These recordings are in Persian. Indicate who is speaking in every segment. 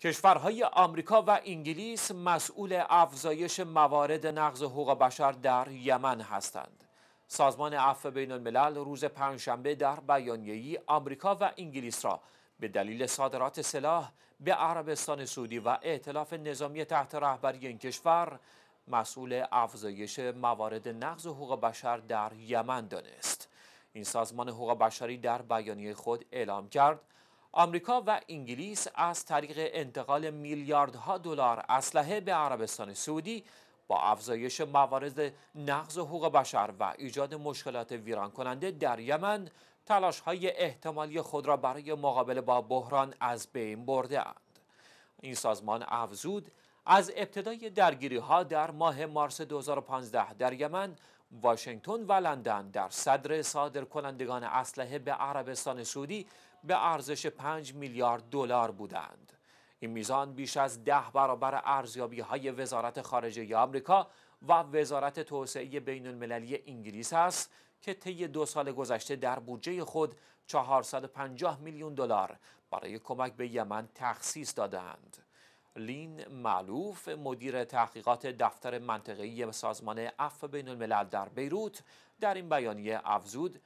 Speaker 1: کشورهای آمریکا و انگلیس مسئول افزایش موارد نقض حقوق بشر در یمن هستند. سازمان عفو بین الملل روز پنجشنبه در بیانیه‌ای آمریکا و انگلیس را به دلیل صادرات سلاح به عربستان سعودی و ائتلاف نظامی تحت رهبری این کشور مسئول افزایش موارد نقض حقوق بشر در یمن دانست. این سازمان حقوق بشری در بیانیه خود اعلام کرد آمریکا و انگلیس از طریق انتقال میلیاردها دلار اسلحه به عربستان سعودی با افزایش موارد نقض حقوق بشر و ایجاد مشکلات ویران کننده در یمن تلاش های احتمالی خود را برای مقابله با بحران از بین برده اند. این سازمان افزود از ابتدای درگیری ها در ماه مارس 2015 در یمن واشنگتن و لندن در صدر صادر کنندگان اسلحه به عربستان سعودی به ارزش 5 میلیارد دلار بودند. این میزان بیش از ده برابر ارزیابی های وزارت خارجه آمریکا و وزارت توسعه بین المللی انگلیس است که طی دو سال گذشته در بودجه خود 450 میلیون دلار برای کمک به یمن تخصیص دادند. لین معلوف مدیر تحقیقات دفتر منطقه‌ای سازمان عفو بین الملل در بیروت در این بیانیه افزود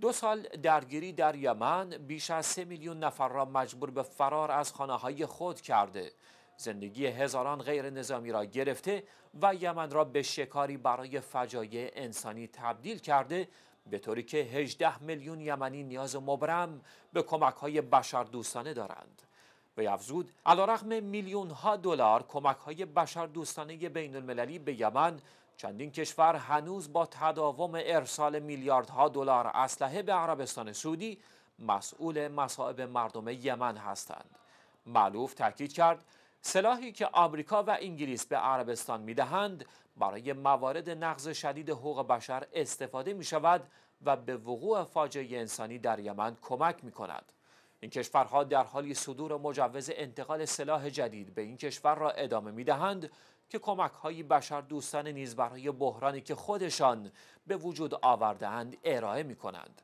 Speaker 1: دو سال درگیری در یمن بیش از سه میلیون نفر را مجبور به فرار از خانه های خود کرده زندگی هزاران غیر نظامی را گرفته و یمن را به شکاری برای فجایع انسانی تبدیل کرده به طوری که 18 میلیون یمنی نیاز مبرم به کمک های دوستانه دارند. وی افزود علیرغم میلیون ها دلار کمک بشردوستانه بشر بین المللی به یمن چندین کشور هنوز با تداوم ارسال میلیاردها دلار اسلحه به عربستان سعودی مسئول مصائب مردم یمن هستند معلوف تاکید کرد سلاحی که آمریکا و انگلیس به عربستان میدهند برای موارد نقض شدید حقوق بشر استفاده می شود و به وقوع فاجعه انسانی در یمن کمک می کند. این کشورها در حالی صدور مجوز انتقال سلاح جدید به این کشور را ادامه می دهند که کمک های بشر دوستان نیز برای بحرانی که خودشان به وجود آوردهاند ارائه می کنند.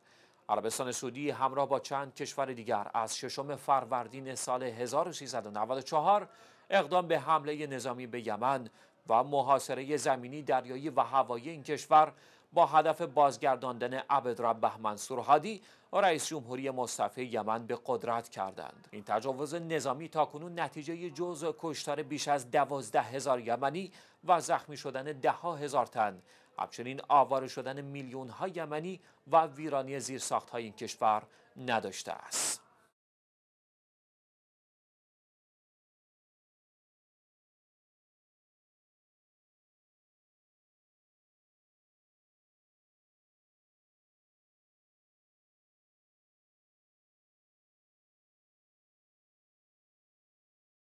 Speaker 1: عربستان سعودی همراه با چند کشور دیگر از ششم فروردین سال 1394 اقدام به حمله نظامی به یمن و محاصره زمینی دریایی و هوایی این کشور با هدف بازگرداندن عبدربه منصور هادی رئیس جمهوری مصطفی یمن به قدرت کردند این تجاوز نظامی تاکنون نتیجه جز کشتار بیش از دوازده هزار یمنی و زخمی شدن ها هزار تن همچنین آوار شدن میلیون ها یمنی و ویرانی زیرساخت های این کشور نداشته است